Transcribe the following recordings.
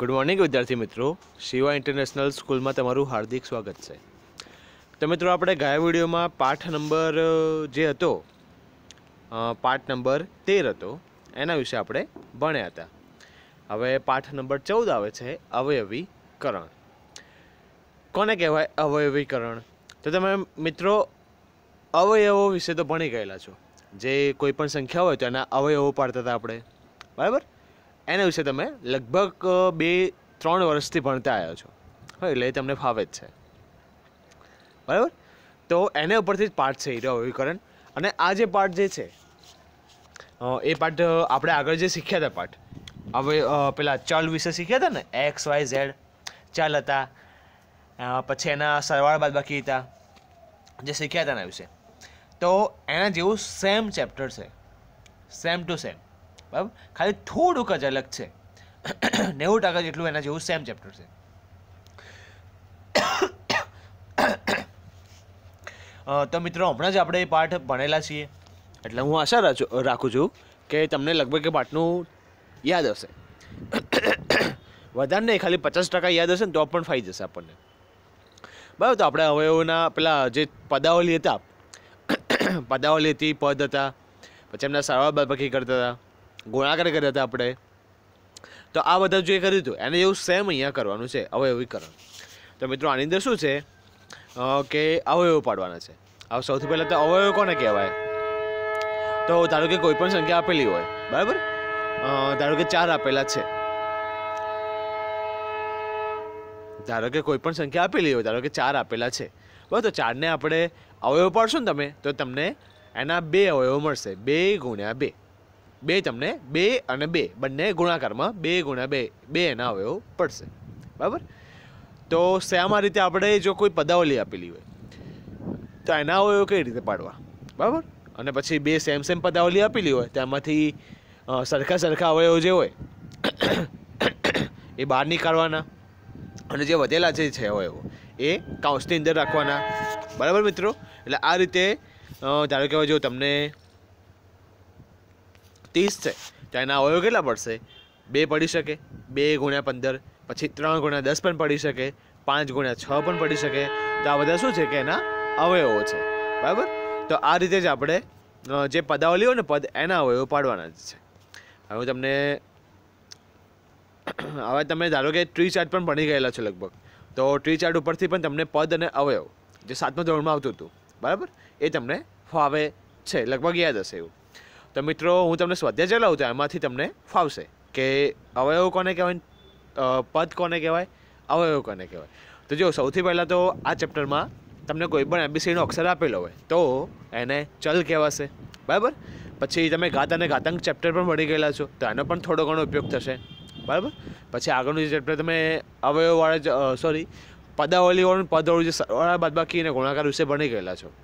good morning વિદ્યાર્થી મિત્રો Shiva international સ્કૂલમાં તમારું હાર્દિક સ્વાગત છે તો મિત્રો આપણે ગયા વિડીયોમાં પાઠ નંબર જે હતો પાઠ નંબર તેર હતો એના વિશે આપણે ભણ્યા હતા હવે પાઠ નંબર ચૌદ આવે છે અવયવીકરણ કોને કહેવાય અવયવીકરણ તો તમે મિત્રો અવયવો વિશે તો ભણી ગયેલા છો જે કોઈ પણ સંખ્યા હોય તો એના અવયવો પાડતા હતા આપણે બરાબર એના વિશે તમે લગભગ બે ત્રણ વર્ષથી ભણતા આવ્યા છો હા એટલે એ તમને ફાવે જ છે બરાબર તો એને ઉપરથી જ પાર્ટ છે હીરાવળીકરણ અને આ જે પાર્ટ જે છે એ પાર્ટ આપણે આગળ જે શીખ્યા હતા પાઠ હવે પેલા ચલ વિશે શીખ્યા હતા ને એક્સ વાય ઝેડ ચલ હતા પછી એના સરવાળ બાદ બાકી હતા જે શીખ્યા હતા એના વિશે તો એના જેવું સેમ ચેપ્ટર છે સેમ ટુ સેમ બરાબર ખાલી થોડુંક જ અલગ છે નેવું ટકા જેટલું એના જેવું સેમ ચેપ્ટર છે તો મિત્રો હમણાં જ આપણે એ પાઠ ભણેલા છીએ એટલે હું આશા રાખું છું કે તમને લગભગ એ પાઠનું યાદ હશે વધારે નહીં ખાલી પચાસ ટકા યાદ હશે ને તો પણ ફાઈ જશે આપણને બરાબર તો આપણે અવયવોના પેલા જે પદાવલી હતા પદાવલી હતી પદ હતા પછી એમના સરવાળ બાદબાકી કરતા હતા ગુણાકાર કર્યા હતા આપણે તો આ બધા જે કર્યું હતું એને એવું સેમ અહીંયા કરવાનું છે અવયવીકરણ તો મિત્રો આની અંદર શું છે કે અવયવ પાડવાના છે હવે સૌથી પહેલાં તો અવયવ કોને કહેવાય તો ધારો કે કોઈ પણ સંખ્યા આપેલી હોય બરાબર ધારો કે ચાર આપેલા છે ધારો કે કોઈ પણ સંખ્યા આપેલી હોય ધારો કે ચાર આપેલા છે બરાબર તો ચારને આપણે અવયવ પાડશો ને તમે તો તમને એના બે અવયવો મળશે બે ગુણ્યા બે બે તમને બે અને બે બંને ગુણાકારમાં બે ગુણ્યા બે બે એના અવયવો પડશે બરાબર તો શ્યામાં રીતે આપણે જો કોઈ પદાવલી આપેલી હોય તો એના અવયવો કઈ રીતે પાડવા બરાબર અને પછી બે સેમ સેમ પદાવલી આપેલી હોય તેમાંથી સરખા સરખા અવયવો જે હોય એ બહાર નીકાળવાના અને જે વધેલા જે છે અવયવો એ કાઉન્સની અંદર રાખવાના બરાબર મિત્રો એટલે આ રીતે ધારો કે જો તમને ત્રીસ છે તો એના અવયવ કેટલા પડશે બે પડી શકે બે ગુણ્યા પંદર પછી ત્રણ ગુણ્યા દસ પણ પડી શકે પાંચ ગુણ્યા છ પણ પડી શકે તો આ બધા શું છે કે એના અવયવો છે બરાબર તો આ રીતે જ આપણે જે પદાવલીઓ ને પદ એના અવયવો પાડવાના જ છે હવે તમને હવે તમે ધારો કે ટ્રી ચાર્ટ પણ ભણી ગયેલા છે લગભગ તો ટ્રી ચાર્ટ ઉપરથી પણ તમને પદ અને અવયવ જે સાતમા ધોરણમાં આવતું હતું બરાબર એ તમને ફાવે છે લગભગ યાદ હશે એવું તો મિત્રો હું તમને સ્વાધ્યાય ચલાવું તો એમાંથી તમને ફાવશે કે અવયવ કોને કહેવાય પદ કોને કહેવાય અવયવ કોને કહેવાય તો જો સૌથી પહેલાં તો આ ચેપ્ટરમાં તમને કોઈ પણ એમબીસીનો અક્ષર આપેલો હોય તો એને ચલ કહેવાશે બરાબર પછી તમે ઘાત અને ઘાતાંક ચેપ્ટર પણ મળી ગયેલા છો તો એનો પણ થોડો ઘણો ઉપયોગ થશે બરાબર પછી આગળનું જે ચેપ્ટર તમે અવયવવાળા સોરી પદાવલીવાળું પદવાળું જે સરવાળા બાદબાકી અને ગુણાકાર વિશે ભણી ગયેલા છો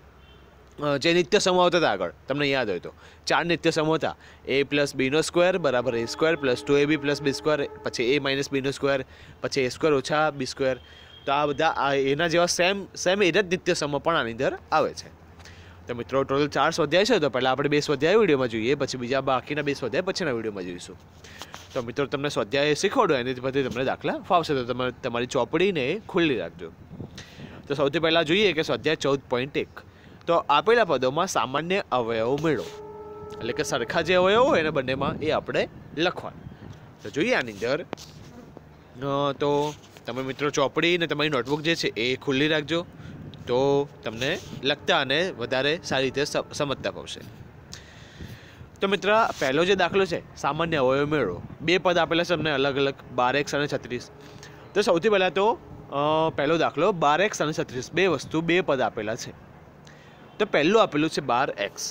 જે નિત્ય સમૂહ આવતા હતા આગળ તમને યાદ હોય તો ચાર નિત્ય સમૂહ હતા એ પ્લસ બીનો સ્ક્વેર બરાબર A square plus two A B plus B square પછી એ માઇનસ બીનો સ્ક્વેર પછી એ સ્ક્વેર ઓછા બી સ્ક્વેર તો આ બધા આ એના જેવા સેમ સેમ એ જ નિત્ય સમૂહ પણ આની અંદર આવે છે તો મિત્રો ટોટલ ચાર સ્વાધ્યાય છે તો પહેલાં આપણે બે સ્વાધ્યાય વિડીયોમાં જોઈએ પછી બીજા બાકીના બે સ્વાધ્યાય પછીના વિડીયોમાં જોઈશું તો મિત્રો તમને સ્વાધ્યાય શીખવાડો એની પછી તમને દાખલા ફાવશે તો તમે તમારી ચોપડીને ખુલ્લી રાખજો તો સૌથી પહેલાં જોઈએ કે સ્વાધ્યાય ચૌદ પોઈન્ટ એક તો આપેલા પદોમાં સામાન્ય અવયવો મેળવો એટલે કે સરખા જે અવયવો હોય એને બંનેમાં એ આપણે લખવાના તો જોઈએ આની અંદર તો તમે મિત્રો ચોપડી ને તમારી નોટબુક જે છે એ ખુલ્લી રાખજો તો તમને લખતા અને વધારે સારી રીતે સમજતા પાવશે તો મિત્ર પહેલો જે દાખલો છે સામાન્ય અવયવ મેળવો બે પદ આપેલા છે તમને અલગ અલગ બાર એક્સ અને છત્રીસ તો સૌથી પહેલાં તો પહેલો દાખલો બાર એક્સ અને છત્રીસ બે વસ્તુ બે પદ આપેલા છે તો પહેલું આપેલું છે બાર એક્સ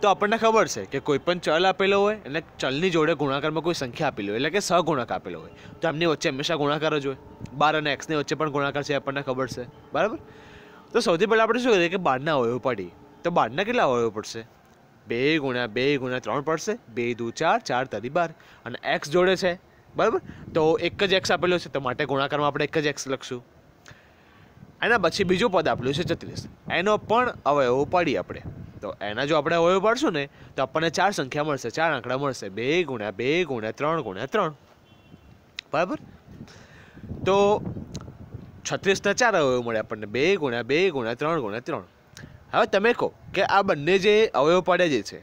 તો આપણને ખબર છે કે કોઈ પણ ચલ આપેલો હોય અને ચલની જોડે ગુણાકારમાં કોઈ સંખ્યા આપેલી હોય એટલે કે સહગુણક આપેલો હોય તો એમની વચ્ચે હંમેશા ગુણાકાર જ હોય બાર અને એક્સની વચ્ચે પણ ગુણાકાર છે આપણને ખબર છે બરાબર તો સૌથી પહેલાં આપણે શું કરીએ કે બારના અવયવ પડી તો બારના કેટલા અવયવ પડશે બે ગુણ્યા બે ગુણ્યા ત્રણ પડશે બે દુ ચાર ચાર તરી બાર અને એક્સ જોડે છે બરાબર તો એક જ એક્સ આપેલો છે તો માટે ગુણાકારમાં આપણે એક જ એક્સ લખશું એના પછી બીજું પદ આપેલું છે છત્રીસ એનો પણ અવયવો પાડીએ આપણે તો એના જો આપણે અવયવ પાડશું ને તો આપણને ચાર સંખ્યા મળશે ચાર આંકડા મળશે બે ગુણ્યા બે ગુણ્યા ત્રણ ગુણ્યા ત્રણ બરાબર તો છત્રીસના ચાર અવયવ મળે આપણને બે ગુણ્યા બે ગુણ્યા ત્રણ ગુણ્યા ત્રણ હવે તમે કહો કે આ બંને જે અવયવ પડે જે છે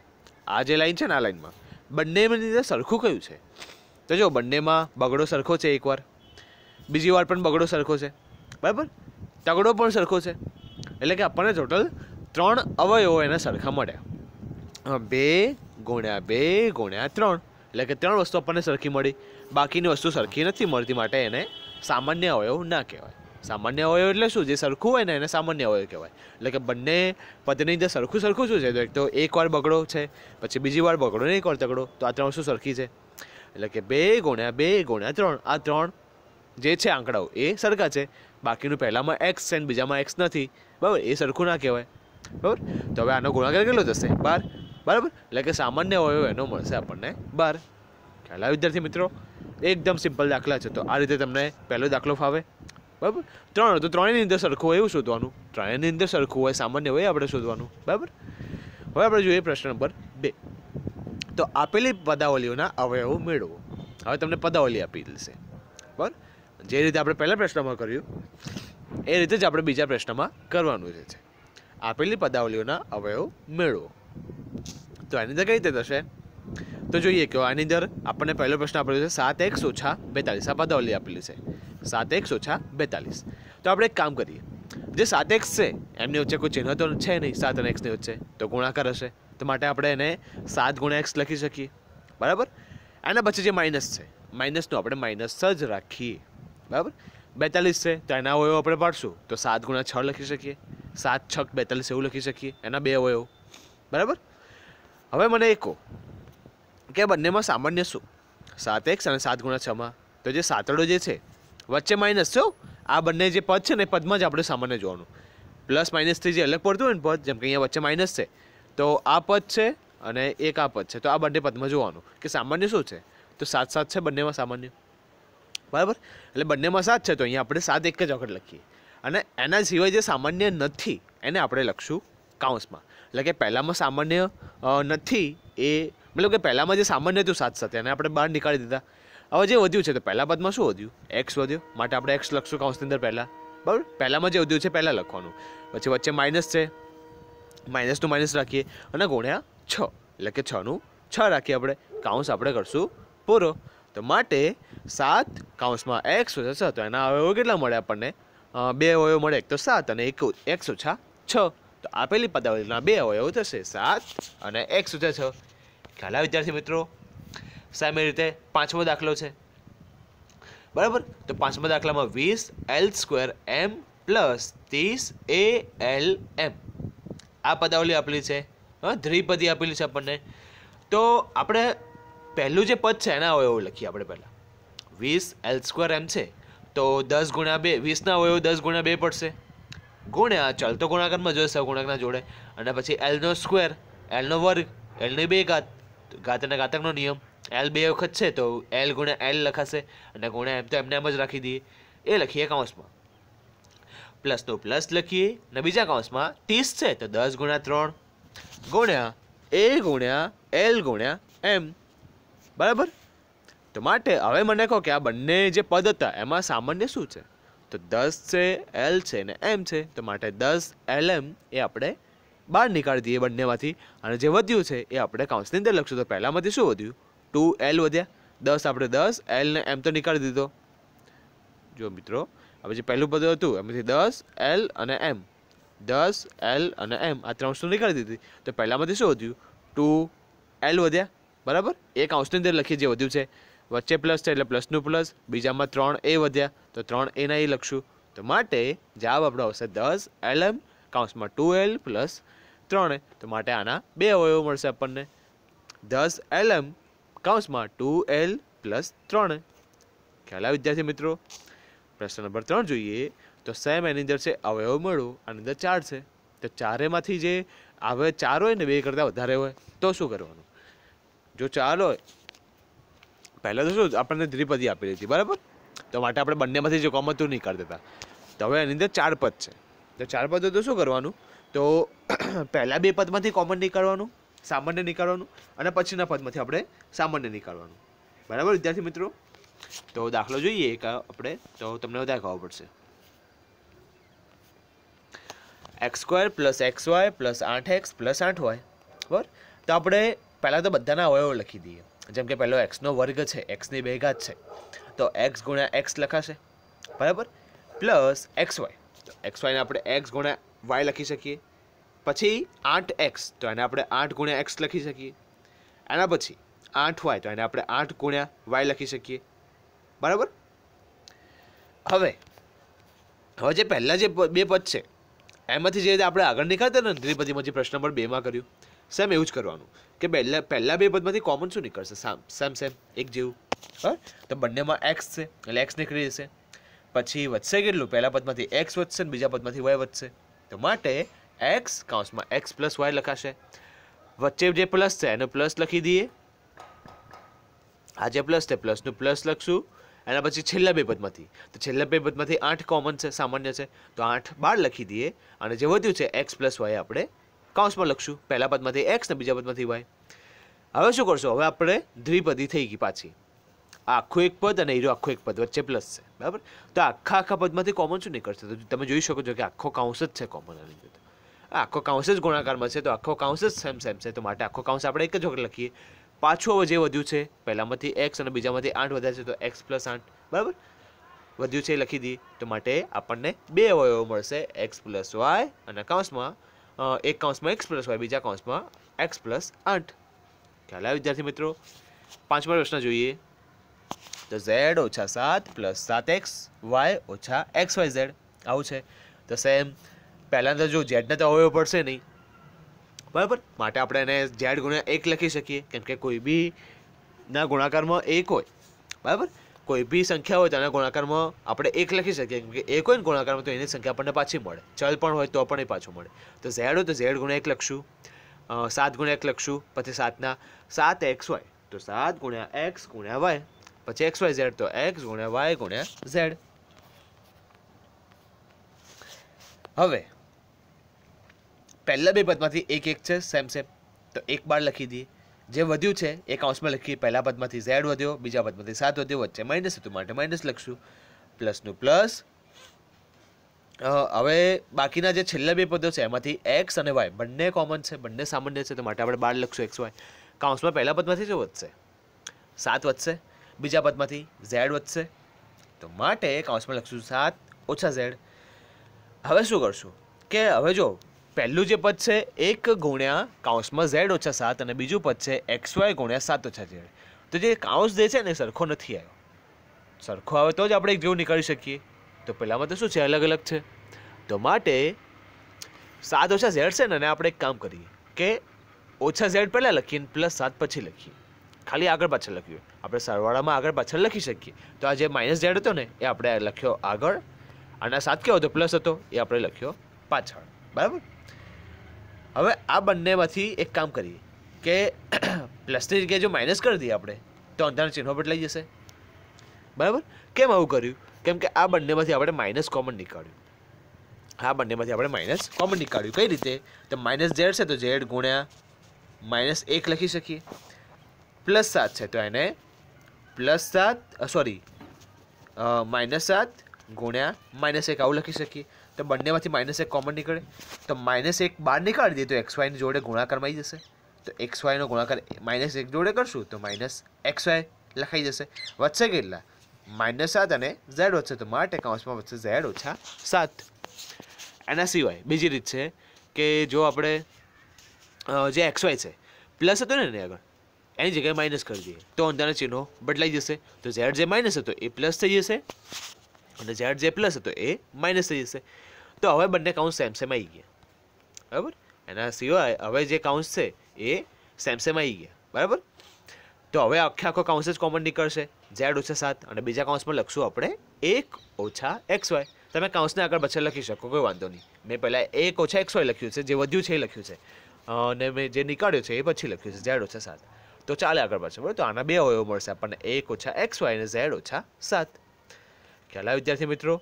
આ જે લાઈન છે ને આ લાઈનમાં બંનેની અંદર સરખું કયું છે તો જો બંનેમાં બગડો સરખો છે એકવાર બીજી વાર પણ બગડો સરખો છે બરાબર તગડો પણ સરખો છે એટલે કે આપણને ટોટલ ત્રણ અવયવો એના સરખા મળ્યા બે ગુણ્યા બે ગુણ્યા ત્રણ એટલે કે ત્રણ વસ્તુ આપણને સરખી મળી બાકીની વસ્તુ સરખી નથી મળતી માટે એને સામાન્ય અવયવ ના કહેવાય સામાન્ય અવયવ એટલે શું જે સરખું હોય ને એને સામાન્ય અવયવ કહેવાય એટલે કે બંને પદની અંદર સરખું સરખું શું છે તો એક તો એકવાર બગડો છે પછી બીજી વાર બગડો ને એકવાર તગડો તો આ ત્રણ વસ્તુ સરખી છે એટલે કે બે ગુણ્યા બે ગુણ્યા ત્રણ આ ત્રણ જે છે આંકડાઓ એ સરખા છે બાકીનું પહેલાંમાં એક્સ છે અને બીજામાં એક્સ નથી બરાબર એ સરખું ના કહેવાય બરાબર તો હવે આનો ગુણાકાર કેટલો થશે બાર બરાબર એટલે કે સામાન્ય હોય એનો મળશે આપણને બાર ખ્યાલ વિદ્યાર્થી મિત્રો એકદમ સિમ્પલ દાખલા છે તો આ રીતે તમને પહેલો દાખલો ફાવે બરાબર ત્રણ તો ત્રણેયની અંદર સરખું હોય એવું શોધવાનું ત્રણેયની અંદર સરખું હોય સામાન્ય હોય આપણે શોધવાનું બરાબર હવે આપણે જોઈએ પ્રશ્ન નંબર બે તો આપેલી પદાવલીઓના અવયવો મેળવો હવે તમને પદાવલી આપી દેશે જે રીતે આપણે પહેલા પ્રશ્નમાં કર્યું એ રીતે જ આપણે બીજા પ્રશ્નમાં કરવાનું છે આપેલી પદાવલીઓના અવયવ મેળવો તો આની અંદર કઈ રીતે થશે તો જોઈએ કે આની અંદર આપણને પહેલો પ્રશ્ન આપેલો છે સાત એક ઓછા બેતાલીસ આ પદાવલી આપેલી છે સાત એક ઓછા બેતાલીસ તો આપણે એક કામ કરીએ જે સાત એક્સ છે એમની વચ્ચે કોઈ ચિહ્ન તો છે નહીં સાત અને એક્સની વચ્ચે તો ગુણાકાર હશે તો માટે આપણે એને સાત ગુણ્યા એક્સ લખી શકીએ બરાબર એના પછી જે માઇનસ છે માઇનસનું આપણે માઇનસ જ રાખીએ બરાબર બેતાલીસ છે તો એના અવયવ આપણે પાડશું તો સાત ગુણ્યા છ લખી શકીએ સાત છક બેતાલીસ એવું લખી શકીએ એના બે અવયવ બરાબર હવે મને એ કહો કે બંનેમાં સામાન્ય શું સાત એક્સ અને સાત ગુણ્યા છમાં તો જે સાતડો જે છે વચ્ચે માઇનસ છે આ બંને જે પદ છે ને પદમાં જ આપણે સામાન્ય જોવાનું પ્લસ માઇનસથી જે અલગ પડતું હોય ને પદ જેમ કે અહીંયા વચ્ચે માઇનસ છે તો આ પદ છે અને એક આ પદ છે તો આ બંને પદમાં જોવાનું કે સામાન્ય શું છે તો સાત સાત છે બંનેમાં સામાન્ય બરાબર એટલે બંનેમાં સાત છે તો અહીંયા આપણે સાત એક જ વખત લખીએ અને એના સિવાય જે સામાન્ય નથી એને આપણે લખશું કાઉન્સમાં એટલે કે પહેલાંમાં સામાન્ય નથી એ મતલબ કે પહેલાંમાં જે સામાન્ય હતું સાત સાથે એને આપણે બહાર નીકાળી દીધા હવે જે વધ્યું છે તો પહેલાં પદમાં શું વધ્યું એક્સ વધ્યું માટે આપણે એક્સ લખશું કાઉન્સની અંદર પહેલાં બરાબર પહેલાંમાં જે વધ્યું છે પહેલાં લખવાનું પછી વચ્ચે માઇનસ છે માઇનસ ટુ માઇનસ રાખીએ અને ગુણ્યા છ એટલે કે છનું છ રાખીએ આપણે કાઉન્સ આપણે કરશું પૂરો તો માટે સાત કાઉન્સમાં એક્સ ઓછા છ તો એના અવયવો કેટલા મળે આપણને બે અવયવ મળે એક તો સાત અને એક એક્સ ઓછા છ તો આપેલી પદાવલીના બે અવયવો થશે સાત અને એક્સ ઓછા છ ખ્યાલા વિદ્યાર્થી મિત્રો સામે રીતે પાંચમો દાખલો છે બરાબર તો પાંચમા દાખલામાં વીસ એલ સ્ક્વેર એમ પ્લસ ત્રીસ એ એલ એમ આ પદાવલી આપેલી છે હા ધ્રિપદી આપેલી છે આપણને તો આપણે પહેલું જે પદ છે એના અવયવો લખીએ આપણે પહેલાં વીસ એલ સ્ક્વેર એમ છે તો દસ ગુણ્યા બે વીસના અવયવ દસ ગુણ્યા બે પડશે ગુણ્યા ચલ તો ગુણાકારમાં જોઈશે ગુણાકના જોડે અને પછી એલનો સ્ક્વેર એલનો વર્ગ એલની બે ઘાત ઘાત અને ઘાતકનો નિયમ એલ બે વખત છે તો એલ ગુણ્યા એલ લખાશે અને ગુણ્યા એમ તો એમને એમ જ રાખી દઈએ એ લખીએ કાઉન્સમાં પ્લસ તો પ્લસ લખીએ અને બીજા કાઉન્સમાં ત્રીસ છે તો દસ ગુણ્યા ત્રણ ગુણ્યા એ ગુણ્યા એલ ગુણ્યા એમ બરાબર તો માટે હવે મને કહો કે આ બંને જે પદ હતા એમાં સામાન્ય શું છે તો દસ છે એલ છે ને એમ છે તો માટે દસ એલ એમ એ આપણે બહાર નીકાળી દઈએ બંનેમાંથી અને જે વધ્યું છે એ આપણે કાઉન્સની અંદર લખશું તો પહેલાંમાંથી શું વધ્યું ટુ એલ વધ્યા દસ આપણે દસ એલ ને એમ તો નીકાળી દીધો જો મિત્રો હવે જે પહેલું પદ હતું એમાંથી દસ એલ અને એમ દસ એલ અને એમ આ ત્રણ વસ્તુ નીકાળી દીધી તો પહેલાંમાંથી શું વધ્યું ટુ એલ વધ્યા બરાબર એક અંશની અંદર લખીએ જે વધ્યું છે વચ્ચે પ્લસ છે એટલે પ્લસનું પ્લસ બીજામાં ત્રણ એ વધ્યા તો ત્રણ એના એ લખશું તો માટે જવાબ આપણો આવશે દસ એલએમ કાઉન્સમાં ટુ એલ પ્લસ ત્રણ તો માટે આના બે અવયવો મળશે આપણને દસ એલ એમ કાઉન્સમાં ટુ એલ પ્લસ ત્રણ ખ્યાલ આવે વિદ્યાર્થી મિત્રો પ્રશ્ન નંબર ત્રણ જોઈએ તો સેમ એની અંદર છે અવયવ મળો આની અંદર ચાર છે તો ચારેમાંથી જે આવે ચાર હોય ને બે કરતાં વધારે હોય તો શું કરવાનું જો ચાલો પહેલાં તો શું આપણને ત્રિપદી આપી દીધી બરાબર તો માટે આપણે બંનેમાંથી જો કોમતું નહીં કરી દેતા તો હવે એની અંદર ચાર પદ છે તો ચાર પદ તો શું કરવાનું તો પહેલાં બે પદમાંથી કોમન નીકળવાનું સામાન્ય નીકળવાનું અને પછીના પદમાંથી આપણે સામાન્ય નીકળવાનું બરાબર વિદ્યાર્થી મિત્રો તો દાખલો જોઈએ એક આપણે તો તમને વધારે ખબર પડશે X square plus X Y plus આઠ એક્સ પ્લસ આઠ વાય બરાબર તો આપણે પહેલાં તો બધાના અવયવો લખી દઈએ જેમ કે પહેલો એક્સનો વર્ગ છે એક્સની ભેગા જ છે તો એક્સ ગુણ્યા એક્સ લખાશે બરાબર પ્લસ એક્સ વાય તો એક્સ વાયને આપણે એક્સ ગુણ્યા વાય લખી શકીએ પછી આઠ એક્સ તો એને આપણે આઠ ગુણ્યા એક્સ લખી શકીએ એના પછી આઠ વાય તો એને આપણે આઠ ગુણ્યા વાય લખી શકીએ બરાબર હવે હવે જે પહેલાં જે બે પદ છે એમાંથી જે રીતે આપણે આગળ નીકળતા ને ત્રિપદીમાં જે પ્રશ્ન પણ બેમાં કર્યું સેમ એવું જ કરવાનું કે પહેલાં પહેલાં બે પદમાંથી કોમન શું નીકળશે સામ સેમ સેમ એક જેવું બરાબર તો બંનેમાં એક્સ છે એટલે એક્સ નીકળી જશે પછી વધશે કેટલું પહેલાં પદમાંથી એક્સ વધશે ને બીજા પદમાંથી વાય વધશે તો માટે એક્સ કાઉન્સમાં એક્સ પ્લસ વાય લખાશે વચ્ચે જે પ્લસ છે એનું પ્લસ લખી દઈએ આ જે પ્લસ છે પ્લસનું પ્લસ લખશું એના પછી છેલ્લા બે પદમાંથી તો છેલ્લા બે પદમાંથી આઠ કોમન છે સામાન્ય છે તો આઠ બાર લખી દઈએ અને જે વધ્યું છે એક્સ પ્લસ વાય આપણે કાઉન્સમાં લખશું પહેલા પદમાંથી એક્સ ને બીજા પદમાંથી વાય હવે શું કરશો હવે આપણે દ્વિપદી થઈ ગઈ પાછી આખું એક પદ અને હીરો આખું એક પદ વચ્ચે પ્લસ છે બરાબર તો આખા આખા પદમાંથી કોમન શું નીકળશે તો તમે જોઈ શકો છો કે આખો કાઉન્સ જ છે કોમન આની લીધે આખો કાઉન્સ જ ગુણાકારમાં છે તો આખો કાઉન્સ જ સેમ સેમ છે તો માટે આખો કાઉન્સ આપણે એક જ વખત લખીએ પાછું હવે જે વધ્યું છે પહેલામાંથી એક્સ અને બીજામાંથી આઠ વધ્યા છે તો એક્સ પ્લસ આઠ બરાબર વધ્યું છે એ લખી દઈએ તો માટે આપણને બે અવયવો મળશે એક્સ પ્લસ વાય અને કાઉન્સમાં એક કૌંસમાં એક્સ પ્લસ વાય બીજા કૌંસમાં એક્સ પ્લસ આઠ ખ્યાલ આવે વિદ્યાર્થી મિત્રો પાંચમા પ્રશ્ન જોઈએ તો ઝેડ ઓછા સાત પ્લસ સાત એક્સ વાય ઓછા એક્સ વાય ઝેડ આવું છે તો સેમ પહેલાં તો જો ઝેડને તો અવયવ પડશે નહીં બરાબર માટે આપણે એને ઝેડ ગુણ્યા એક લખી શકીએ કેમ કે કોઈ બી ના ગુણાકારમાં એક હોય બરાબર કોઈ બી સંખ્યા હોય તો એના ગુણાકારમાં આપણે એક લખી શકીએ કેમ કે એક હોય ને ગુણાકારમાં તો એની સંખ્યા આપણને પાછી મળે ચલ પણ હોય તો પણ એ પાછું મળે તો ઝેડ હોય તો ઝેડ ગુણ્યા એક લખશું સાત ગુણ્યા એક લખશું પછી સાતના સાત એક્સ વાય તો સાત ગુણ્યા એક્સ ગુણ્યા વાય પછી એક્સ વાય ઝેડ તો એક્સ ગુણ્યા વાય ગુણ્યા ઝેડ હવે પહેલા બે પદમાંથી એક એક છે સેમ સેમ તો એક બાર લખી દઈએ જે વધ્યું છે એ કાઉન્સમાં લખીએ પહેલા પદમાંથી ઝેડ વધ્યો બીજા પદમાંથી સાત વધ્યો વચ્ચે માઇનસ હતું માટે માઇનસ લખશું પ્લસનું પ્લસ હવે બાકીના જે છેલ્લા બે પદો છે એમાંથી એક્સ અને વાય બંને કોમન છે બંને સામાન્ય છે તો માટે આપણે બાર લખશું એક્સ વાય કાઉન્સમાં પહેલા પદમાંથી શું વધશે સાત વધશે બીજા પદમાંથી ઝેડ વધશે તો માટે કાઉન્સમાં લખશું સાત ઓછા ઝેડ હવે શું કરશું કે હવે જો પહેલું જે પદ છે એક ગુણ્યા કાઉન્સમાં ઝેડ ઓછા સાત અને બીજું પદ છે એક્સ વાય ગુણ્યા સાત ઓછા ઝેડ તો જે કાઉન્સ જે છે ને સરખો નથી આવ્યો સરખો આવે તો જ આપણે એક જેવું નીકળી શકીએ તો પહેલાંમાં તો શું છે અલગ અલગ છે તો માટે સાત ઓછા ઝેડ છે ને અને આપણે એક કામ કરીએ કે ઓછા ઝેડ પહેલાં લખીએ પ્લસ સાત પછી લખીએ ખાલી આગળ પાછળ લખ્યું આપણે સરવાળામાં આગળ પાછળ લખી શકીએ તો આ જે માઇનસ ઝેડ હતો ને એ આપણે લખ્યો આગળ અને સાત કેવો હતો પ્લસ હતો એ આપણે લખ્યો પાછળ બરાબર હવે આ બંનેમાંથી એક કામ કરીએ કે પ્લસની જગ્યાએ જો માઇનસ કરી દઈએ આપણે તો અંધારા ચિહ્નો બદલાઈ જશે બરાબર કેમ આવું કર્યું કેમ કે આ બંનેમાંથી આપણે માઇનસ કોમન નીકાળ્યું આ બંનેમાંથી આપણે માઇનસ કોમન નીકાળ્યું કઈ રીતે તો માઇનસ ઝેડ છે તો ઝેડ ગુણ્યા માઇનસ એક લખી શકીએ પ્લસ સાત છે તો એને પ્લસ સાત સોરી માઇનસ સાત ગુણ્યા માઇનસ એક આવું લખી શકીએ તો બંનેમાંથી માઇનસ એક કોમન નીકળે તો માઇનસ એક બહાર નીકાળી દઈએ તો એક્સ વાયની જોડે ગુણાકારમાં આવી જશે તો એક્સ વાયનો ગુણાકાર માઇનસ એક જોડે કરશું તો માઇનસ એક્સ વાય લખાઈ જશે વધશે કેટલા માઇનસ સાત અને ઝેડ વધશે તો માટે કાઉન્સમાં વધશે ઝેડ ઓછા સાત એના સિવાય બીજી રીત છે કે જો આપણે જે એક્સ વાય છે પ્લસ હતો ને એની આગળ એની જગ્યાએ માઇનસ કરી દઈએ તો અંદરના ચિહ્નો બદલાઈ જશે તો ઝેડ જે માઇનસ હતો એ પ્લસ થઈ જશે અને ઝેડ જે પ્લસ હતો એ માઇનસ થઈ જશે તો હવે બંને કાઉન્ટ સેમ આવી ગયા બરાબર એના સિવાય હવે જે કાઉન્ટ છે એ સેમ આવી ગયા બરાબર તો હવે આખે આખો કાઉન્સ જ કોમન નીકળશે ઝેડ ઓછા સાત અને બીજા કાઉન્સમાં લખશું આપણે એક ઓછા એક્સ વાય તમે કાઉન્સને આગળ પાછળ લખી શકો કોઈ વાંધો નહીં મેં પહેલાં એક ઓછા એક્સ વાય લખ્યું છે જે વધ્યું છે એ લખ્યું છે અને મેં જે નીકાળ્યો છે એ પછી લખ્યું છે ઝેડ ઓછા સાત તો ચાલે આગળ પાછળ બરાબર તો આના બે અવયવ મળશે આપણને એક ઓછા એક્સ વાય અને ઝેડ ઓછા સાત ખ્યાલ આવે વિદ્યાર્થી મિત્રો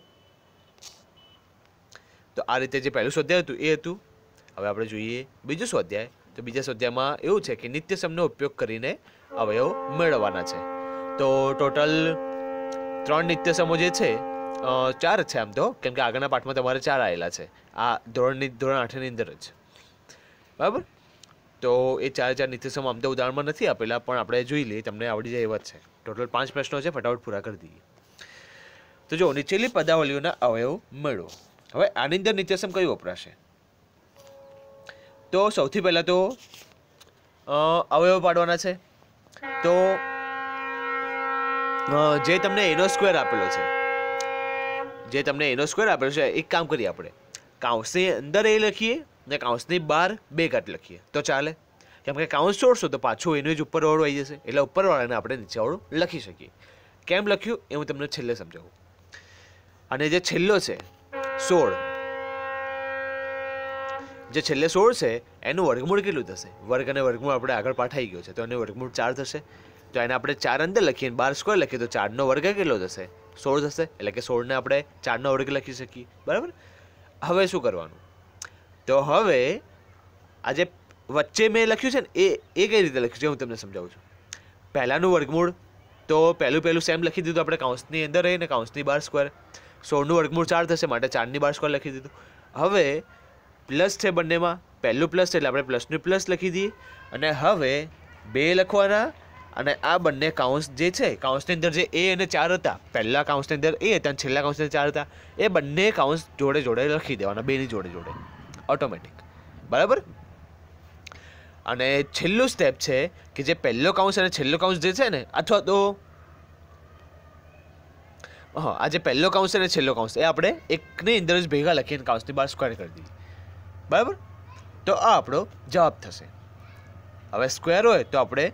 તો આ રીતે જે પહેલું સ્વાધ્યાય હતું એ હતું હવે આપણે જોઈએ બીજું સ્વાધ્યાય તો બીજા સ્વાધ્યાયમાં એવું છે કે નિત્ય સમનો ઉપયોગ કરીને અવયવ મેળવવાના છે તો ટોટલ ત્રણ નિત્ય સમો જે છે ચાર છે આમ તો કેમ કે આગળના પાઠમાં તમારે ચાર આવેલા છે આ ધોરણની ધોરણ આઠની અંદર જ બરાબર તો એ ચાર ચાર નિત્ય સમો આમ તો ઉદાહરણમાં નથી આપેલા પણ આપણે જોઈ લઈએ તમને આવડી જાય એવા છે ટોટલ પાંચ પ્રશ્નો છે ફટાફટ પૂરા કરી દઈએ તો જો નીચેલી પદાવલીઓના અવયવ મેળવો હવે આની અંદર નિત્યસમ કયું વપરાશે તો સૌથી પહેલાં તો અવયવ પાડવાના છે તો જે તમને એનો સ્ક્વેર આપેલો છે જે તમને એનો સ્ક્વેર આપેલો છે એક કામ કરીએ આપણે કાઉન્સની અંદર એ લખીએ ને કાઉન્સની બહાર બે ઘાટ લખીએ તો ચાલે કેમ કે કાઉન્સ છોડશો તો પાછું એનું જ ઉપરવાળું આવી જશે એટલે ઉપરવાળાને આપણે નીચેવાળું લખી શકીએ કેમ લખ્યું એ હું તમને છેલ્લે સમજાવું અને જે છેલ્લો છે સોળ જે છેલ્લે સોળ છે એનું વર્ગમૂળ કેટલું થશે વર્ગ અને વર્ગમૂળ આપણે આગળ પાઠાઈ ગયો છે તો એનું વર્ગમૂળ ચાર થશે તો એને આપણે ચાર અંદર લખીએ બાર સ્ક્વેર લખીએ તો ચારનો વર્ગ કેટલો થશે સોળ થશે એટલે કે સોળને આપણે ચારનો વર્ગ લખી શકીએ બરાબર હવે શું કરવાનું તો હવે આજે વચ્ચે મેં લખ્યું છે ને એ એ કઈ રીતે લખ્યું છે હું તમને સમજાવું છું પહેલાંનું વર્ગમૂળ તો પહેલું પહેલું સેમ લખી દીધું આપણે કાઉન્સની અંદર રહીને કાઉન્સની બાર સ્ક્વેર સોળનું વર્ગમૂળ ચાર થશે માટે ચારની બાર સ્ક્વેર લખી દીધું હવે પ્લસ છે બંનેમાં પહેલું પ્લસ છે એટલે આપણે પ્લસનું પ્લસ લખી દઈએ અને હવે બે લખવાના અને આ બંને કાઉન્સ જે છે કાઉન્સની અંદર જે એ અને ચાર હતા પહેલાં કાઉન્સની અંદર એ હતા અને છેલ્લા કાઉન્સની ચાર હતા એ બંને કાઉન્સ જોડે જોડે લખી દેવાના બેની જોડે જોડે ઓટોમેટિક બરાબર અને છેલ્લું સ્ટેપ છે કે જે પહેલો કાઉન્સ અને છેલ્લો કાઉન્સ જે છે ને અથવા તો હા આ જે પહેલો કાઉન્સ અને છેલ્લો કાઉન્સ એ આપણે એકની અંદર જ ભેગા લખીને કાઉન્સની બહાર સ્ક્વેર કરી દીધી બરાબર તો આ આપણો જવાબ થશે હવે સ્ક્વેર હોય તો આપણે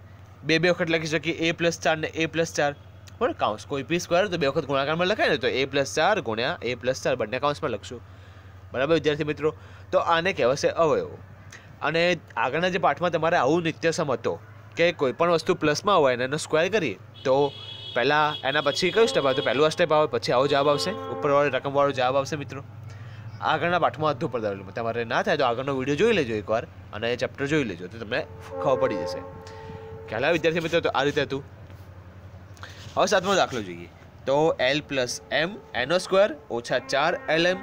બે બે વખત લખી શકીએ એ પ્લસ ચાર ને એ પ્લસ ચાર પણ કાઉન્સ કોઈ બી સ્ક્વેર તો બે વખત ગુણાકારમાં લખાય ને તો એ પ્લસ ચાર ગુણ્યા એ પ્લસ ચાર બંને કાઉન્સમાં લખશું બરાબર વિદ્યાર્થી મિત્રો તો આને કહેવાશે અવયવો અને આગળના જે પાઠમાં તમારે આવું નિત્યસમ હતો કે કોઈપણ વસ્તુ પ્લસમાં હોય અને એનો સ્ક્વેર કરીએ તો પહેલાં એના પછી કયું સ્ટેપ આવે તો પહેલું આ સ્ટેપ આવે પછી આવો જવાબ આવશે ઉપરવાળો રકમવાળો જવાબ આવશે મિત્રો આગળના પાઠમાં અધું પર દરેલું તમારે ના થાય તો આગળનો વિડીયો જોઈ લેજો એકવાર અને એ ચેપ્ટર જોઈ લેજો તો તમને ખબર પડી જશે ખ્યાલ વિદ્યાર્થી મિત્રો તો આ રીતે હતું હવે સાતમો દાખલો જોઈએ તો એલ પ્લસ એમ એનો સ્ક્વેર ઓછા ચાર એલ એમ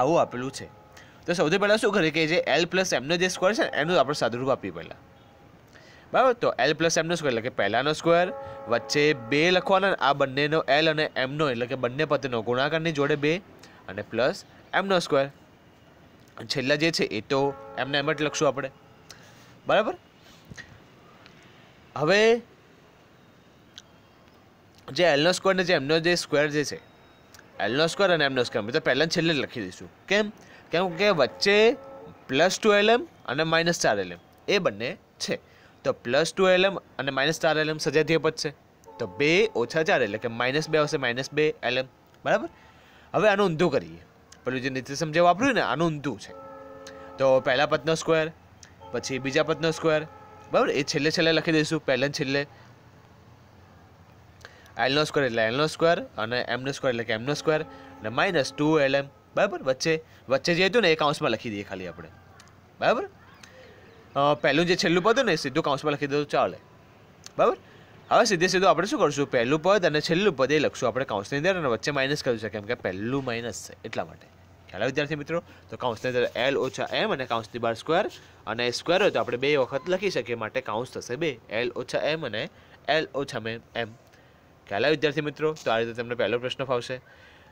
આવું આપેલું છે તો સૌથી પહેલાં શું કરીએ કે જે એલ પ્લસ એમનો જે સ્ક્વેર છે એનું આપણે સાદુરૂપ આપીએ પહેલાં બરાબર તો એલ પ્લસ એમનો સ્ક્વેર એટલે કે પહેલાંનો સ્ક્વેર વચ્ચે બે લખવાના આ બંનેનો એલ અને એમનો એટલે કે બંને પદનો ગુણાકારની જોડે બે અને પ્લસ એમનો સ્ક્વેર છેલ્લા જે છે એ તો એમને એમ જ લખશું આપણે બરાબર હવે જે એલનો સ્ક્વેર ને જે એમનો જે સ્ક્વેર જે છે એલનો સ્ક્વેર અને એમનો સ્ક્વેર તો પહેલાં છેલ્લે લખી દઈશું કેમ કેમ કે વચ્ચે પ્લસ ટુ એલ એમ અને માઇનસ ચાર એલ એમ એ બંને છે તો પ્લસ ટુ એલએમ અને માઇનસ ચાર એલએમ એમ સજાતીય પદ છે તો બે ઓછા ચાર એટલે કે માઇનસ બે આવશે માઇનસ બે એલએમ બરાબર હવે આનું ઊંધું કરીએ પેલું જે નીતિશમ જે વાપર્યું ને આનું ઊંધું છે તો પહેલા પદનો સ્ક્વેર પછી બીજા પદનો સ્ક્વેર બરાબર એ છેલ્લે છેલ્લે લખી દઈશું પહેલા છેલ્લે એલનો સ્ક્વેર એટલે એલનો સ્ક્વેર અને એમનો સ્ક્વેર એટલે કે એમનો સ્ક્વેર અને માઇનસ ટુ એલએમ બરાબર વચ્ચે વચ્ચે જે હતું ને એ કાઉન્સમાં લખી દઈએ ખાલી આપણે બરાબર પહેલું જે છેલ્લું પદ હતું ને એ સીધું કાઉન્સમાં લખી દીધું ચાલે બરાબર હવે સીધે સીધું આપણે શું કરશું પહેલું પદ અને છેલ્લું પદ એ લખશું આપણે કાઉન્સની અંદર અને વચ્ચે માઇનસ કર્યું છે કેમ કે પહેલું માઇનસ છે એટલા માટે ખ્યાલ વિદ્યાર્થી મિત્રો તો કાઉન્સની અંદર એલ ઓછા એમ અને કાઉન્સની બાર સ્ક્વેર અને સ્ક્વેર હોય તો આપણે બે વખત લખી શકીએ માટે કાઉન્સ થશે બે એલ ઓછા એમ અને એલ ઓછા મેં એમ ખ્યાલ વિદ્યાર્થી મિત્રો તો આ રીતે તમને પહેલો પ્રશ્ન ફાવશે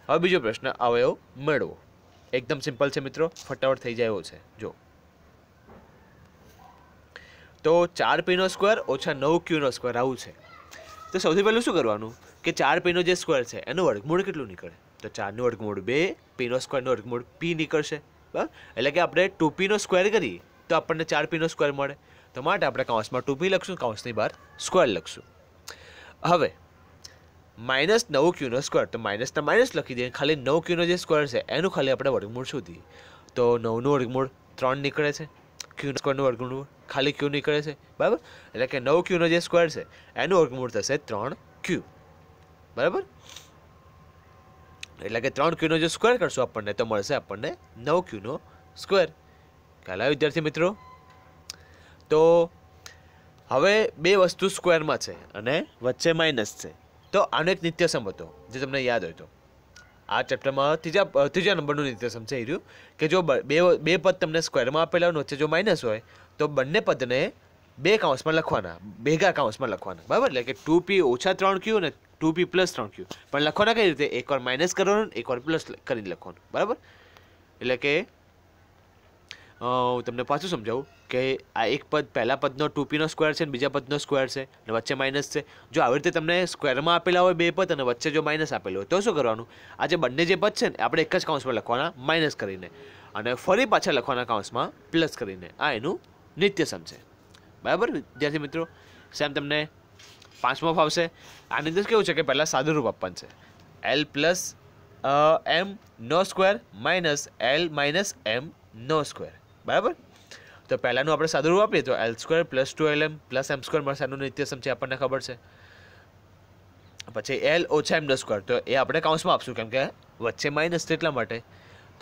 હવે બીજો પ્રશ્ન અવયવ મેળવો એકદમ સિમ્પલ છે મિત્રો ફટાફટ થઈ જાય એવો છે જો તો ચાર પીનો સ્ક્વેર ઓછા નવ ક્યુનો સ્ક્વેર આવું છે તો સૌથી પહેલું શું કરવાનું કે ચાર પીનો જે સ્ક્વેર છે એનું વર્ગમૂળ કેટલું નીકળે તો ચારનું વર્ગમૂળ બે પીનો સ્ક્વેરનું વર્ગમૂળ પી નીકળશે બરાબર એટલે કે આપણે ટુ પીનો સ્ક્વેર કરીએ તો આપણને ચાર પીનો સ્ક્વેર મળે તો માટે આપણે કાઉન્સમાં ટુ પી લખશું કાઉન્સની બહાર સ્ક્વેર લખશું હવે માઇનસ નવ ક્યુનો સ્ક્વેર તો માઇનસના માઇનસ લખી દઈએ ખાલી નવ ક્યુનો જે સ્ક્વેર છે એનું ખાલી આપણે વર્ગમૂળ શોધીએ તો નવનું વર્ગમૂળ ત્રણ નીકળે છે ક્યુનો સ્ક્વેરનું વર્ગમૂળ ખાલી ક્યુ નીકળે છે બરાબર એટલે કે નવ ક્યુનો જે સ્ક્વેર છે એનું વર્ગમૂળ થશે ત્રણ ક્યુ બરાબર એટલે કે ત્રણ ક્યુનો જે સ્ક્વેર કરશું આપણને તો મળશે આપણને નવ ક્યુનો સ્ક્વેર ખ્યાલ આવ્યો વિદ્યાર્થી મિત્રો તો હવે બે વસ્તુ સ્ક્વેરમાં છે અને વચ્ચે માઇનસ છે તો આનો એક નિત્યસમ હતો જે તમને યાદ હોય તો આ ચેપ્ટરમાં ત્રીજા ત્રીજા નંબરનું નિત્યસમ છે એ રહ્યું કે જો બે બે પદ તમને સ્ક્વેરમાં આપેલા હોય વચ્ચે જો માઇનસ હોય તો બંને પદને બે કાઉન્સમાં લખવાના ભેગા કાઉન્સમાં લખવાના બરાબર એટલે કે ટુ પી ઓછા ત્રણ ક્યુ અને ટુ પી પ્લસ ત્રણ ક્યુ પણ લખવાના કઈ રીતે એકવાર માઇનસ કરવાનું એકવાર પ્લસ કરીને લખવાનું બરાબર એટલે કે હું તમને પાછું સમજાવું કે આ એક પદ પહેલા પદનો ટુ પીનો સ્ક્વેર છે અને બીજા પદનો સ્ક્વેર છે અને વચ્ચે માઇનસ છે જો આવી રીતે તમને સ્ક્વેરમાં આપેલા હોય બે પદ અને વચ્ચે જો માઇનસ આપેલું હોય તો શું કરવાનું આ જે બંને જે પદ છે ને આપણે એક જ કાઉન્સમાં લખવાના માઇનસ કરીને અને ફરી પાછા લખવાના કાઉન્સમાં પ્લસ કરીને આ એનું નિત્ય સમ બરાબર વિદ્યાર્થી મિત્રો સેમ તમને પાંચમો ફાવશે આની અંદર કેવું છે કે પહેલાં સાદું રૂપ આપવાનું છે એલ પ્લસ એમ નો square minus L minus M નો સ્ક્વેર બરાબર તો પહેલાંનું આપણે સાદું રૂપ આપીએ તો L square plus two L M plus M square મળશે આનું નિત્યસમ છે આપણને ખબર છે પછી એલ ઓછા એમ નો સ્ક્વેર તો એ આપણે કાઉન્સમાં આપશું કેમ કે વચ્ચે માઇનસ એટલા માટે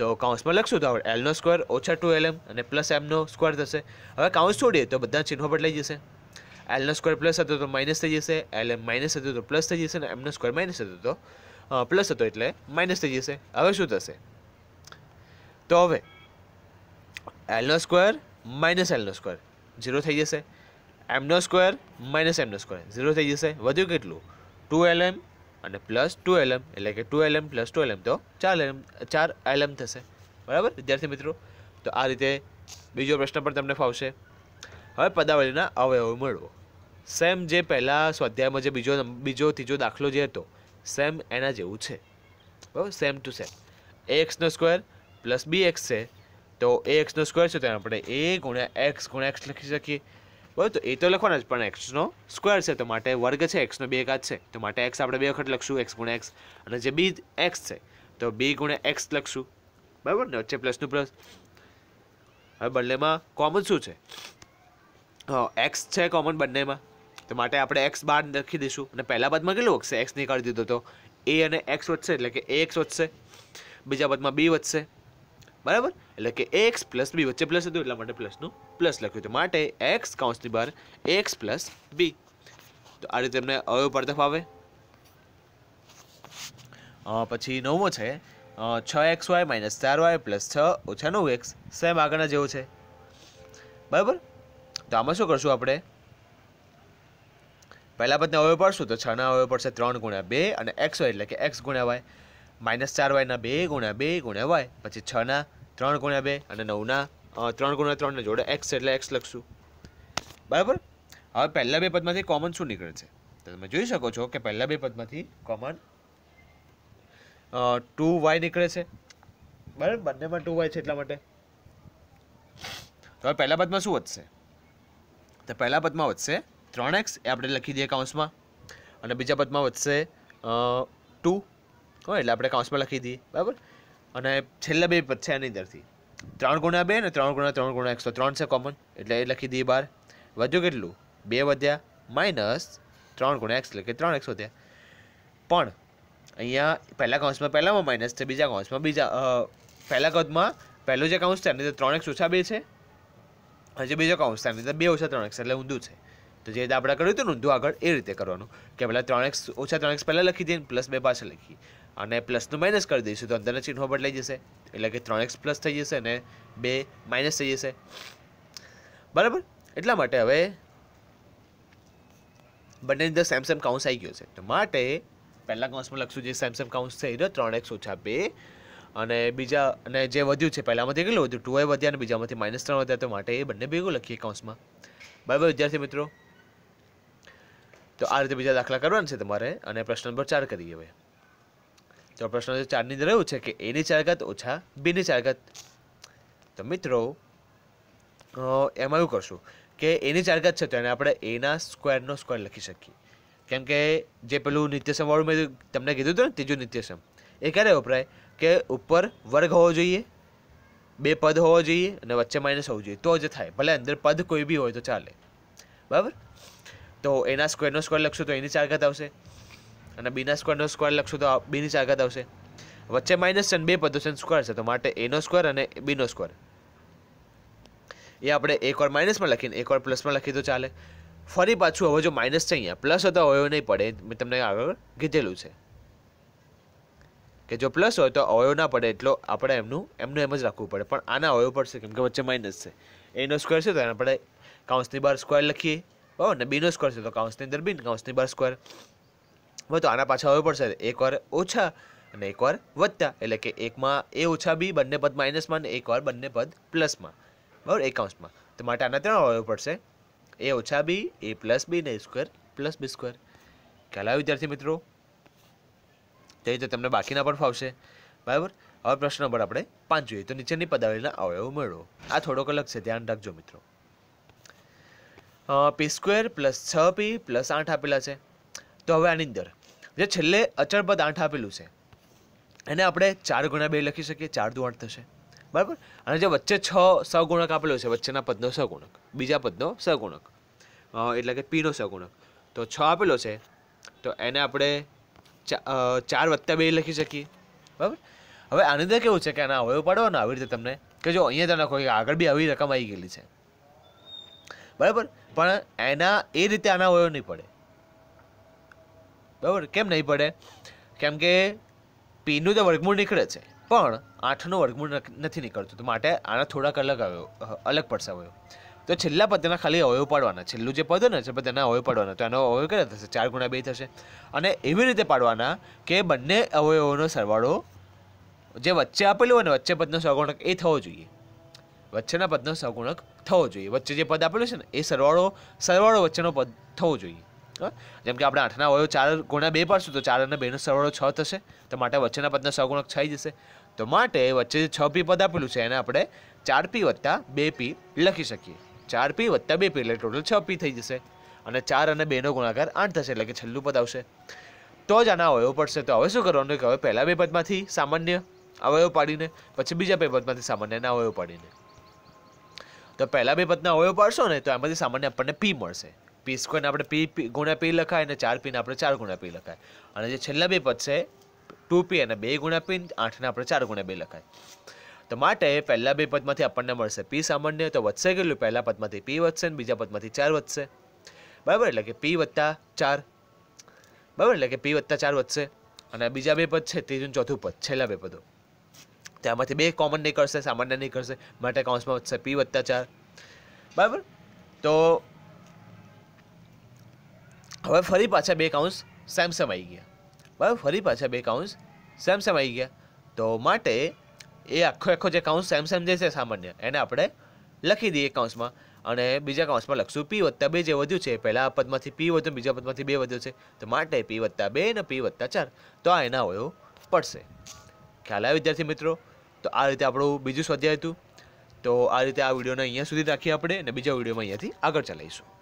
તો કાઉન્સમાં લખશું તો આપણે એલનો સ્ક્વેર ઓછા ટુ એલ એમ અને પ્લસ એમનો સ્ક્વેર થશે હવે કાઉન્સ છોડીએ તો બધા ચિહ્નો બદલાઈ જશે એલનો સ્ક્વેર પ્લસ હતો તો માઇનસ થઈ જશે એલ એમ માઇનસ હતો તો પ્લસ થઈ જશે અને એમનો સ્ક્વેર માઇનસ હતો તો પ્લસ હતો એટલે માઇનસ થઈ જશે હવે શું થશે તો હવે એલનો સ્ક્વેર માઇનસ એલનો સ્ક્વેર ઝીરો થઈ જશે એમનો સ્ક્વેર માઇનસ એમનો સ્ક્વેર ઝીરો થઈ જશે વધ્યું કેટલું ટુ એલ એમ અને પ્લસ ટુ એલએમ એટલે કે two L M plus two L M તો ચાર એલએમ ચાર એલએમ થશે બરાબર વિદ્યાર્થી મિત્રો તો આ રીતે બીજો પ્રશ્ન પણ તમને ફાવશે હવે પદાવલીના અવયવ મળવો સેમ જે પહેલાં સ્વાધ્યાયમાં જે બીજો બીજો ત્રીજો દાખલો જે હતો સેમ એના જેવું છે બરાબર સેમ ટુ સેમ એ એક્સનો સ્ક્વેર પ્લસ બી એક્સ છે તો એ એક્સનો સ્ક્વેર છે તો આપણે એ ગુણ્યા એક્સ ગુણ્યા એક્સ લખી શકીએ બરાબર તો એ તો લખવાના જ પણ એક્સનો સ્ક્વેર છે તો માટે વર્ગ છે એક્સનો બે કાચ છે તો માટે એક્સ આપણે બે વખત લખશું એક્સ ગુણ એક્સ અને જે બી એક્સ છે તો બી ગુણે એક્સ લખશું બરાબર ને વચ્ચે પ્લસનું પ્લસ હવે બંનેમાં કોમન શું છે એક્સ છે કોમન બંનેમાં તો માટે આપણે એક્સ બાર લખી દઈશું અને પહેલાં બાદમાં કેટલું વધશે એક્સ નીકાળી દીધો તો એ અને એક્સ વધશે એટલે કે એ એક્સ વધશે બીજા બાદમાં બી વધશે બરાબર એટલે કે એક્સ પ્લસ બી વચ્ચે પ્લસ હતું એટલા માટે પ્લસનું પ્લસ લખ્યું હતું માટે એક્સ કાઉન્સની બહાર એક્સ પ્લસ બી તો આ રીતે એમને અવયવ પડતફ આવે પછી નવમો છે છ એક્સ વાય માઇનસ ચાર વાય પ્લસ છ ઓછા નવ એક્સ સેમ આગળના જેવું છે બરાબર તો આમાં શું કરશું આપણે પહેલાં બધને અવયવ પડશું તો છના અવયવ પડશે ત્રણ ગુણ્યા બે અને એક્સ વાય એટલે કે એક્સ ગુણ્યા વાય માઇનસ ચાર વાયના બે ગુણ્યા બે ગુણ્યા વાય પછી છના ત્રણ ગુણ્યા બે અને નવના ત્રણ ગુણ્યા ત્રણને જોડે એક્સ એટલે એક્સ લખશું બરાબર હવે પહેલાં બે પદમાંથી કોમન શું નીકળે છે તો તમે જોઈ શકો છો કે પહેલાં બે પદમાંથી કોમન ટુ વાય નીકળે છે બરાબર બંનેમાં ટુ વાય છે એટલા માટે તો હવે પહેલાં પદમાં શું વધશે તો પહેલાં પદમાં વધશે ત્રણ એક્સ એ આપણે લખી દઈએ કાઉન્સમાં અને બીજા પદમાં વધશે ટુ હો એટલે આપણે કાઉન્સમાં લખી દીધી બરાબર અને છેલ્લા બે પદ છે આની અંદરથી ત્રણ ગુણ્યા બે ને ત્રણ ગુણ્યા ત્રણ ગુણ્યા એકસો ત્રણ છે કોમન એટલે એ લખી દીધી બાર વધ્યું કેટલું બે વધ્યા માઇનસ ત્રણ ગુણ્યા એક્સ એટલે કે ત્રણ એક્સ વધ્યા પણ અહીંયા પહેલા કાઉન્સમાં પહેલાંમાં માઇનસ છે બીજા કાઉન્સમાં બીજા પહેલા કદમાં પહેલો જે કાઉન્સ છે એની અંદર ત્રણ એક્સ ઓછા બે છે હજી બીજો કાઉન્સ છે એની અંદર બે ઓછા ત્રણ એક્સ એટલે ઊંધું છે તો જે રીતે આપણે કર્યું હતું ને ઊંધું આગળ એ રીતે કરવાનું કે પહેલાં ત્રણ એક્સ ઓછા ત્રણ એક્સ પહેલાં લખી દઈએ પ્લસ બે પાછળ લખીએ અને પ્લસનું માઇનસ કરી દઈશું તો અંદરના ચિહ્નો બદલાઈ જશે એટલે કે ત્રણ એક્સ પ્લસ થઈ જશે અને બે માઇનસ થઈ જશે બરાબર એટલા માટે હવે બંનેની અંદર સેમ સેમ કાઉન્સ આવી ગયો છે તો માટે પહેલાં કાઉન્સમાં લખશું જે સેમ સેમ કાઉન્સ થઈ રહ્યો ત્રણ એક્સ ઓછા બે અને બીજા અને જે વધ્યું છે પહેલામાંથી કેટલું વધ્યું ટુ એ વધ્યા અને બીજામાંથી માઇનસ ત્રણ વધ્યા તો માટે એ બંને ભેગું લખીએ કાઉન્સમાં બરાબર વિદ્યાર્થી મિત્રો તો આ રીતે બીજા દાખલા કરવાના છે તમારે અને પ્રશ્ન નંબર ચાર કરીએ હવે તો પ્રશ્ન ચારની અંદર રહ્યું છે કે એની ચારગત ઓછા બીની ચારગત તો મિત્રો એમાં એવું કરશું કે એની ચારગત છે તો એને આપણે એના સ્ક્વેરનો સ્ક્વેર લખી શકીએ કેમ કે જે પેલું નિત્યસમવાળું મેં તમને કીધું હતું ને ત્રીજું નિત્યસમ એ ક્યારે વપરાય કે ઉપર વર્ગ હોવો જોઈએ બે પદ હોવો જોઈએ અને વચ્ચે માઇનસ હોવું જોઈએ તો જ થાય ભલે અંદર પદ કોઈ બી હોય તો ચાલે બરાબર તો એના સ્ક્વેરનો સ્ક્વેર લખશું તો એની ચારગત આવશે અને બીના સ્ક્વેરનો સ્ક્વેર લખશું તો બીની ચાગત આવશે વચ્ચે માઇનસ છે અને બે પદો છે સ્ક્વેર છે તો માટે એનો સ્ક્વેર અને બીનો સ્ક્વેર એ આપણે એકવાર માઇનસમાં લખીને એકવાર પ્લસમાં લખી તો ચાલે ફરી પાછું હવે જો માઇનસ છે અહીંયા પ્લસ હતો અવયવ નહીં પડે મેં તમને આગળ કીધેલું છે કે જો પ્લસ હોય તો અવયવ ના પડે એટલો આપણે એમનું એમનું એમ જ રાખવું પડે પણ આના અવયવ પડશે કેમ કે વચ્ચે માઇનસ છે એનો સ્ક્વેર છે તો એને આપણે કાઉન્સની બાર સ્ક્વેર લખીએ બરાબર ને બીનો સ્ક્વેર છે તો કાઉન્સની અંદર બીન કાઉન્સની બાર સ્ક્વેર હવે તો આના પાછા હવે પડશે એકવાર ઓછા અને એકવાર વધતા એટલે કે એકમાં એ ઓછા બી બંને પદ માઇનસમાં અને એકવાર બંને પદ પ્લસમાં બરાબર એકાઉન્ટમાં તો માટે આના ત્રણ હવે પડશે એ ઓછા બી એ પ્લસ બી ને સ્ક્વેર પ્લસ બી સ્ક્વેર કહેલા વિદ્યાર્થી મિત્રો તો એ તો તમને બાકીના પણ ફાવશે બરાબર હવે પ્રશ્ન નંબર આપણે પાંચ જોઈએ તો નીચેની પદાવળીના અવયવ મેળવો આ થોડોક અલગ છે ધ્યાન રાખજો મિત્રો પી સ્ક્વેર પ્લસ છ પી પ્લસ આઠ આપેલા છે તો હવે આની અંદર જે છેલ્લે અચળ પદ આઠ આપેલું છે એને આપણે ચાર ગુણા બે લખી શકીએ ચાર દુ આઠ થશે બરાબર અને જે વચ્ચે છ સગુણક આપેલો છે વચ્ચેના પદનો સગુણક બીજા પદનો સગુણક એટલે કે પીનો સગુણક તો છ આપેલો છે તો એને આપણે ચાર વત્તા બે લખી શકીએ બરાબર હવે આની અંદર કેવું છે કે આના અવયવ પાડો ને આવી રીતે તમને કે જો અહીંયા તમે કોઈ આગળ બી આવી રકમ આવી ગયેલી છે બરાબર પણ એના એ રીતે આના અવયવ નહીં પડે બરાબર કેમ નહીં પડે કેમ કે પીનું તો વર્ગમૂળ નીકળે છે પણ આઠનું વર્ગમૂળ નથી નીકળતું તો માટે આના થોડાક અલગ આવ્યો અલગ પડશે અવયવ તો છેલ્લા પદ તેના ખાલી અવયવ પાડવાના છેલ્લું જે પદ ને છે તેના અવયવ પાડવાના તો એનો અવયવ કેટલા થશે ચાર ગુણા બે થશે અને એવી રીતે પાડવાના કે બંને અવયવોનો સરવાળો જે વચ્ચે આપેલું હોય ને વચ્ચે પદનો સહગુણક એ થવો જોઈએ વચ્ચેના પદનો સહગુણક થવો જોઈએ વચ્ચે જે પદ આપેલું છે ને એ સરવાળો સરવાળો વચ્ચેનો પદ થવો જોઈએ જેમ કે આપણે આઠના અવયવ ચાર ગુણ્યા બે પાડશું તો ચાર અને બેનો સરવાળો છ થશે તો માટે વચ્ચેના પદનો સહગુણક થઈ જશે તો માટે વચ્ચે જે છ પી પદ આપેલું છે એને આપણે ચાર પી વત્તા બે પી લખી શકીએ ચાર પી વત્તા બે પી એટલે ટોટલ છ પી થઈ જશે અને ચાર અને બેનો ગુણાકાર આઠ થશે એટલે કે છેલ્લું પદ આવશે તો જ આના અવયવો પડશે તો હવે શું કરવાનું કે હવે પહેલાં બે પદમાંથી સામાન્ય અવયવ પાડીને પછી બીજા બે પદમાંથી સામાન્યના અવયવ પાડીને તો પહેલાં બે પદના અવયવ પાડશો ને તો એમાંથી સામાન્ય આપણને પી મળશે પી સ્ક્વેરને આપણે પી પી ગુણ્યા પી લખાય અને ચાર પીને આપણે ચાર ગુણ્યા પી લખાય અને જે છેલ્લા બે પદ છે ટુ પી અને બે ગુણ્યા પી આઠને આપણે ચાર ગુણ્યા બે લખાય તો માટે પહેલાં બે પદમાંથી આપણને મળશે પી સામાન્ય તો વધશે કેટલું પહેલાં પદમાંથી પી વધશે અને બીજા પદમાંથી ચાર વધશે બરાબર એટલે કે પી વત્તા ચાર બરાબર એટલે કે પી વત્તા ચાર વધશે અને બીજા બે પદ છે ત્રીજું ચોથું પદ છેલ્લા બે પદો ત્યાંમાંથી બે કોમન નહીં કરશે સામાન્ય નહીં કરશે માટે કાઉન્સમાં વધશે પી વત્તા ચાર બરાબર તો હવે ફરી પાછા બે કાઉન્સ સેમસેમ આવી ગયા બરાબર ફરી પાછા બે કાઉન્સ સેમસેમ આવી ગયા તો માટે એ આખો આખો જે કાઉન્સ સેમસેમ જે છે સામાન્ય એને આપણે લખી દઈએ કાઉન્સમાં અને બીજા કાઉન્સમાં લખશું પી વત્તા બે જે વધ્યું છે પહેલા આ પદમાંથી પી વધ્યું બીજા પદમાંથી બે વધ્યું છે તો માટે પી વત્તા બે અને પી વત્તા ચાર તો આ એના હોયો પડશે ખ્યાલ આવે વિદ્યાર્થી મિત્રો તો આ રીતે આપણું બીજું સ્વાધ્યાય હતું તો આ રીતે આ વિડીયોને અહીંયા સુધી રાખીએ આપણે અને બીજા વિડીયોમાં અહીંયાથી આગળ ચલાવીશું